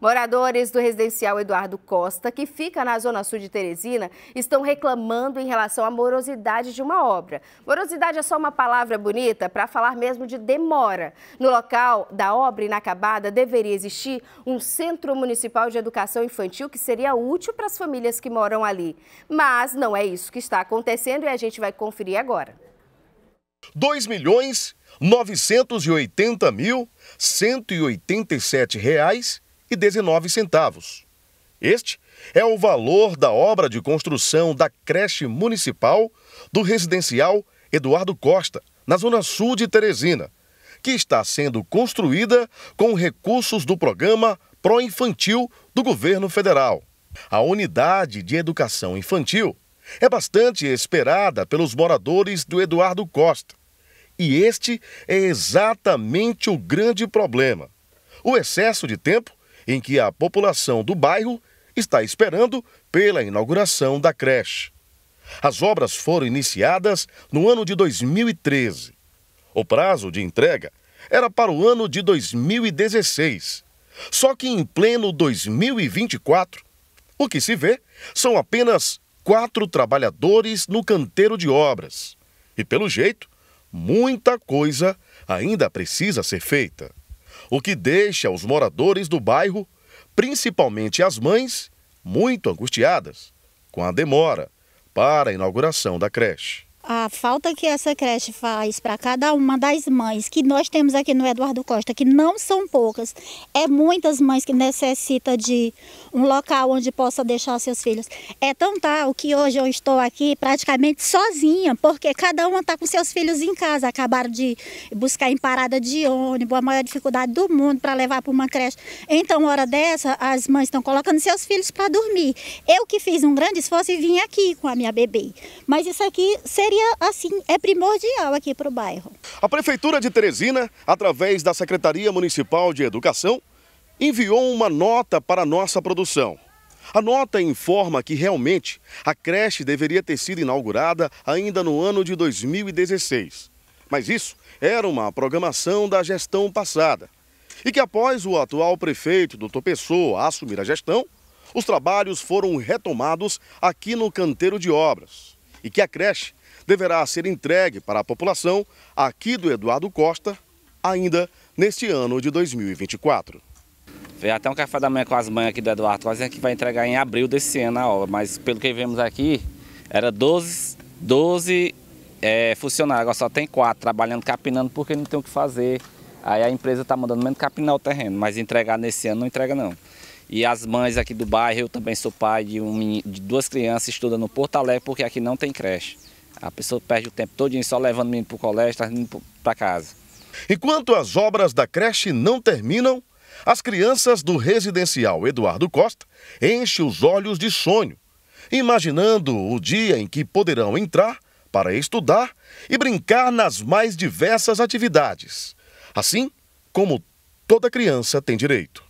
Moradores do residencial Eduardo Costa, que fica na zona sul de Teresina, estão reclamando em relação à morosidade de uma obra. Morosidade é só uma palavra bonita para falar mesmo de demora. No local da obra inacabada deveria existir um centro municipal de educação infantil que seria útil para as famílias que moram ali. Mas não é isso que está acontecendo e a gente vai conferir agora. 2 milhões 980 mil 187 reais e centavos. Este é o valor da obra de construção da creche municipal do residencial Eduardo Costa, na zona sul de Teresina, que está sendo construída com recursos do programa pró Infantil do governo federal. A unidade de educação infantil é bastante esperada pelos moradores do Eduardo Costa. E este é exatamente o grande problema: o excesso de tempo em que a população do bairro está esperando pela inauguração da creche. As obras foram iniciadas no ano de 2013. O prazo de entrega era para o ano de 2016. Só que em pleno 2024, o que se vê são apenas quatro trabalhadores no canteiro de obras. E pelo jeito, muita coisa ainda precisa ser feita o que deixa os moradores do bairro, principalmente as mães, muito angustiadas com a demora para a inauguração da creche a falta que essa creche faz para cada uma das mães que nós temos aqui no Eduardo Costa, que não são poucas, é muitas mães que necessitam de um local onde possa deixar seus filhos. É tão tal que hoje eu estou aqui praticamente sozinha, porque cada uma está com seus filhos em casa, acabaram de buscar em parada de ônibus, a maior dificuldade do mundo para levar para uma creche. Então, hora dessa, as mães estão colocando seus filhos para dormir. Eu que fiz um grande esforço e vim aqui com a minha bebê. Mas isso aqui seria assim é primordial aqui para o bairro. A Prefeitura de Teresina, através da Secretaria Municipal de Educação, enviou uma nota para a nossa produção. A nota informa que realmente a creche deveria ter sido inaugurada ainda no ano de 2016. Mas isso era uma programação da gestão passada. E que após o atual prefeito, doutor Pessoa, assumir a gestão, os trabalhos foram retomados aqui no canteiro de obras. E que a creche deverá ser entregue para a população aqui do Eduardo Costa ainda neste ano de 2024. Veio até um café da manhã com as mães aqui do Eduardo Costa que vai entregar em abril desse ano a obra, mas pelo que vemos aqui, era 12, 12 é, funcionários, agora só tem quatro trabalhando, capinando porque não tem o que fazer. Aí a empresa está mandando menos capinar o terreno, mas entregar nesse ano não entrega não. E as mães aqui do bairro, eu também sou pai de, um, de duas crianças, estudando no Porto Alegre, porque aqui não tem creche. A pessoa perde o tempo todo só levando o menino para o colégio, trazendo tá para casa. Enquanto as obras da creche não terminam, as crianças do residencial Eduardo Costa enchem os olhos de sonho, imaginando o dia em que poderão entrar para estudar e brincar nas mais diversas atividades, assim como toda criança tem direito.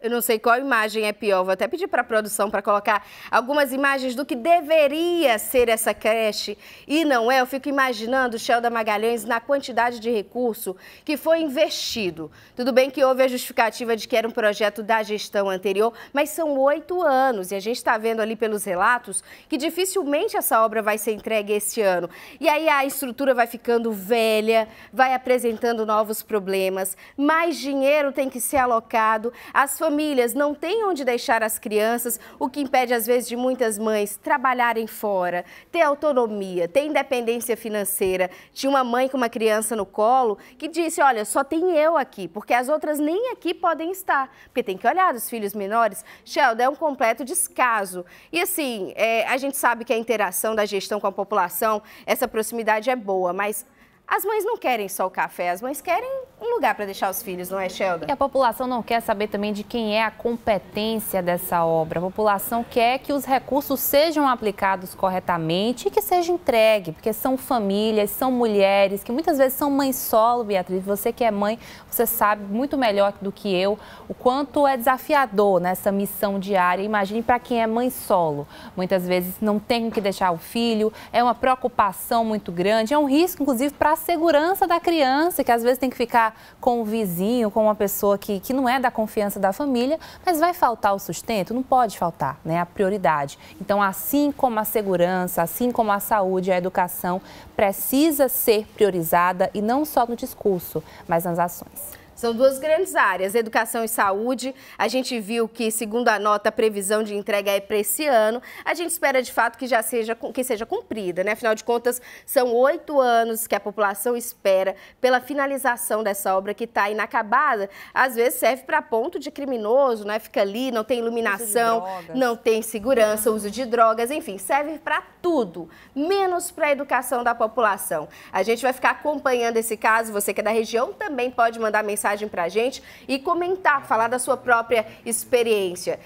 Eu não sei qual imagem é pior. Vou até pedir para a produção para colocar algumas imagens do que deveria ser essa creche e não é. Eu fico imaginando o Shell da Magalhães na quantidade de recurso que foi investido. Tudo bem que houve a justificativa de que era um projeto da gestão anterior, mas são oito anos e a gente está vendo ali pelos relatos que dificilmente essa obra vai ser entregue esse ano. E aí a estrutura vai ficando velha, vai apresentando novos problemas, mais dinheiro tem que ser alocado, as famílias não têm onde deixar as crianças, o que impede, às vezes, de muitas mães trabalharem fora, ter autonomia, ter independência financeira. Tinha uma mãe com uma criança no colo que disse: Olha, só tem eu aqui, porque as outras nem aqui podem estar. Porque tem que olhar dos filhos menores. Sheldon, é um completo descaso. E assim, é, a gente sabe que a interação da gestão com a população, essa proximidade é boa, mas as mães não querem só o café, as mães querem um lugar para deixar os filhos, não é, Sheldon? E a população não quer saber também de quem é a competência dessa obra. A população quer que os recursos sejam aplicados corretamente e que seja entregue, porque são famílias, são mulheres, que muitas vezes são mães solo, Beatriz. Você que é mãe, você sabe muito melhor do que eu o quanto é desafiador nessa missão diária. Imagine para quem é mãe solo. Muitas vezes não tem que deixar o filho, é uma preocupação muito grande, é um risco, inclusive, para segurança da criança, que às vezes tem que ficar com o vizinho, com uma pessoa que, que não é da confiança da família, mas vai faltar o sustento? Não pode faltar, né? A prioridade. Então, assim como a segurança, assim como a saúde, a educação precisa ser priorizada e não só no discurso, mas nas ações. São duas grandes áreas, educação e saúde. A gente viu que, segundo a nota, a previsão de entrega é para esse ano. A gente espera, de fato, que já seja, que seja cumprida, né? Afinal de contas, são oito anos que a população espera pela finalização dessa obra que está inacabada. Às vezes serve para ponto de criminoso, né? Fica ali, não tem iluminação, não tem segurança, uso de drogas, enfim, serve para tudo, menos para a educação da população. A gente vai ficar acompanhando esse caso. Você que é da região também pode mandar mensagem mensagem para a gente e comentar, falar da sua própria experiência.